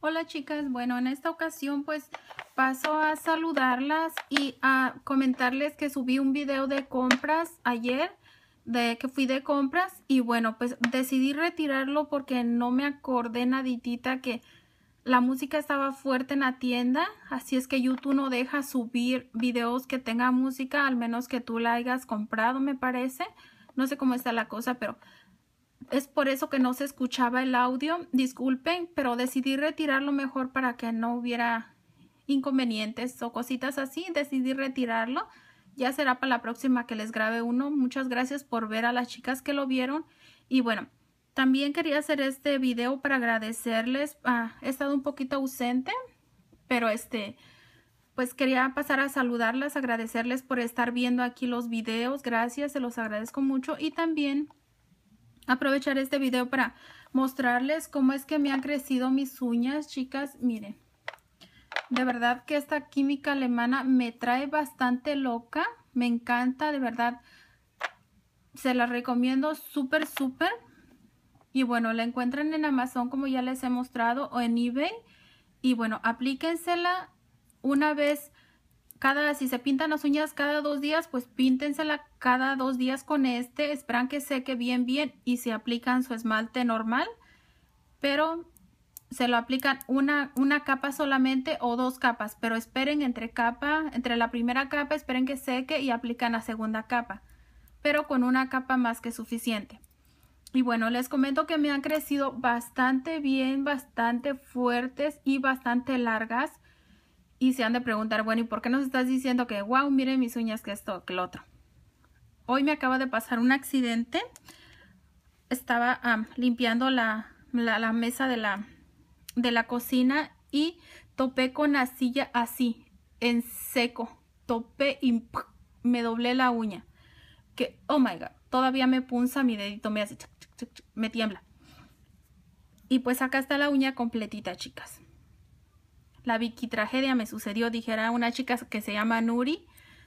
Hola chicas, bueno en esta ocasión pues paso a saludarlas y a comentarles que subí un video de compras ayer de que fui de compras y bueno pues decidí retirarlo porque no me acordé naditita que la música estaba fuerte en la tienda así es que YouTube no deja subir videos que tengan música al menos que tú la hayas comprado me parece no sé cómo está la cosa pero es por eso que no se escuchaba el audio. Disculpen, pero decidí retirarlo mejor para que no hubiera inconvenientes o cositas así. Decidí retirarlo. Ya será para la próxima que les grabe uno. Muchas gracias por ver a las chicas que lo vieron. Y bueno, también quería hacer este video para agradecerles. Ah, he estado un poquito ausente, pero este, pues quería pasar a saludarlas, agradecerles por estar viendo aquí los videos. Gracias, se los agradezco mucho. Y también aprovechar este video para mostrarles cómo es que me han crecido mis uñas, chicas. Miren, de verdad que esta química alemana me trae bastante loca. Me encanta, de verdad. Se la recomiendo súper, súper. Y bueno, la encuentran en Amazon como ya les he mostrado o en eBay. Y bueno, aplíquensela una vez si se pintan las uñas cada dos días, pues píntensela cada dos días con este, esperan que seque bien bien y se aplican su esmalte normal, pero se lo aplican una, una capa solamente o dos capas, pero esperen entre capa, entre la primera capa, esperen que seque y aplican la segunda capa, pero con una capa más que suficiente. Y bueno, les comento que me han crecido bastante bien, bastante fuertes y bastante largas. Y se han de preguntar, bueno, ¿y por qué nos estás diciendo que, wow, miren mis uñas, que esto, que lo otro? Hoy me acaba de pasar un accidente. Estaba limpiando la, mesa de la, de la cocina y topé con la silla así, en seco. Topé y me doblé la uña. Que, oh my God, todavía me punza mi dedito, me hace, me tiembla. Y pues acá está la uña completita, chicas la Vicky Tragedia me sucedió, dijera una chica que se llama Nuri,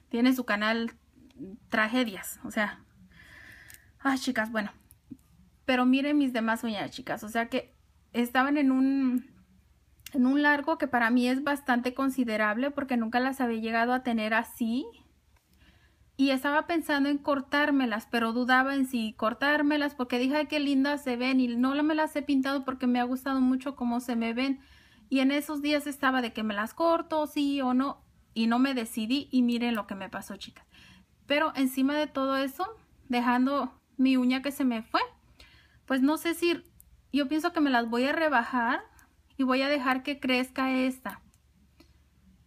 tiene su canal Tragedias, o sea, ay chicas, bueno, pero miren mis demás uñas, chicas, o sea que estaban en un, en un largo que para mí es bastante considerable porque nunca las había llegado a tener así, y estaba pensando en cortármelas, pero dudaba en si cortármelas porque dije, ay, qué lindas se ven y no me las he pintado porque me ha gustado mucho cómo se me ven, y en esos días estaba de que me las corto, sí o no, y no me decidí y miren lo que me pasó, chicas. Pero encima de todo eso, dejando mi uña que se me fue, pues no sé si yo pienso que me las voy a rebajar y voy a dejar que crezca esta.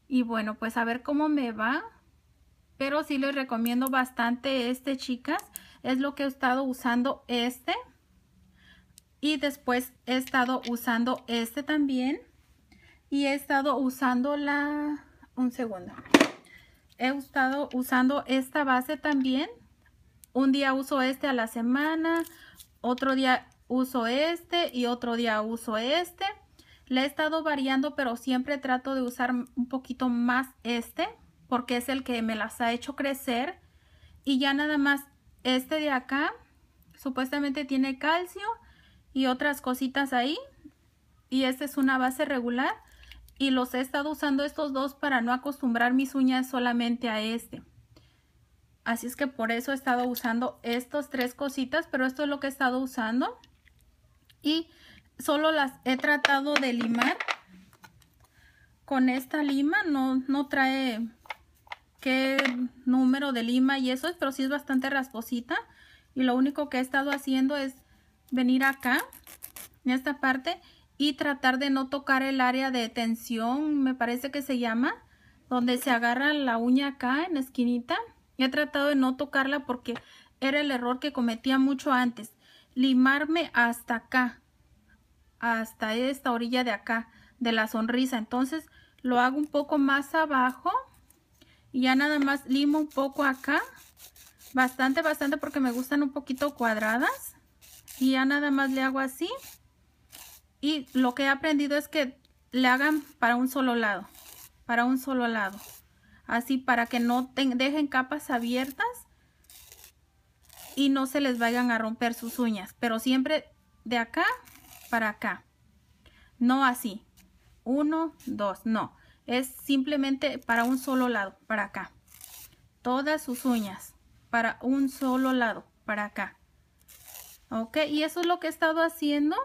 Y bueno, pues a ver cómo me va. Pero sí les recomiendo bastante este, chicas. Es lo que he estado usando este. Y después he estado usando este también y he estado usando la un segundo he estado usando esta base también un día uso este a la semana otro día uso este y otro día uso este le he estado variando pero siempre trato de usar un poquito más este porque es el que me las ha hecho crecer y ya nada más este de acá supuestamente tiene calcio y otras cositas ahí y esta es una base regular y los he estado usando estos dos para no acostumbrar mis uñas solamente a este. Así es que por eso he estado usando estas tres cositas, pero esto es lo que he estado usando. Y solo las he tratado de limar con esta lima, no, no trae qué número de lima y eso, pero sí es bastante rasposita. Y lo único que he estado haciendo es venir acá, en esta parte, y tratar de no tocar el área de tensión, me parece que se llama, donde se agarra la uña acá en la esquinita. He tratado de no tocarla porque era el error que cometía mucho antes. Limarme hasta acá, hasta esta orilla de acá, de la sonrisa. Entonces lo hago un poco más abajo y ya nada más limo un poco acá. Bastante, bastante porque me gustan un poquito cuadradas. Y ya nada más le hago así y lo que he aprendido es que le hagan para un solo lado, para un solo lado. Así para que no dejen capas abiertas y no se les vayan a romper sus uñas. Pero siempre de acá para acá. No así. Uno, dos, no. Es simplemente para un solo lado, para acá. Todas sus uñas para un solo lado, para acá. Ok, y eso es lo que he estado haciendo.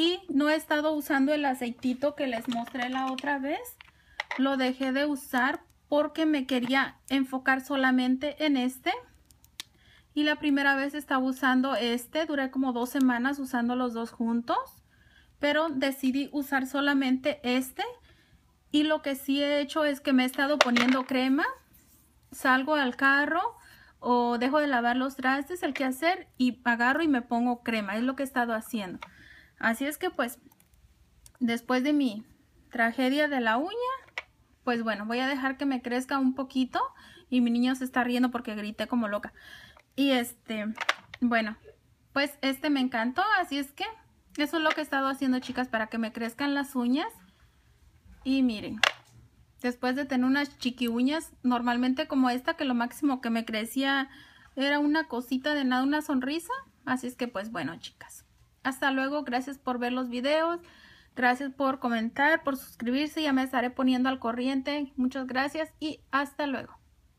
Y no he estado usando el aceitito que les mostré la otra vez. Lo dejé de usar porque me quería enfocar solamente en este. Y la primera vez estaba usando este. Duré como dos semanas usando los dos juntos. Pero decidí usar solamente este. Y lo que sí he hecho es que me he estado poniendo crema. Salgo al carro o dejo de lavar los trastes, el que hacer y agarro y me pongo crema. Es lo que he estado haciendo. Así es que pues, después de mi tragedia de la uña, pues bueno, voy a dejar que me crezca un poquito. Y mi niño se está riendo porque grité como loca. Y este, bueno, pues este me encantó. Así es que eso es lo que he estado haciendo, chicas, para que me crezcan las uñas. Y miren, después de tener unas chiqui uñas, normalmente como esta, que lo máximo que me crecía era una cosita de nada, una sonrisa. Así es que pues bueno, chicas. Hasta luego, gracias por ver los videos, gracias por comentar, por suscribirse, ya me estaré poniendo al corriente. Muchas gracias y hasta luego.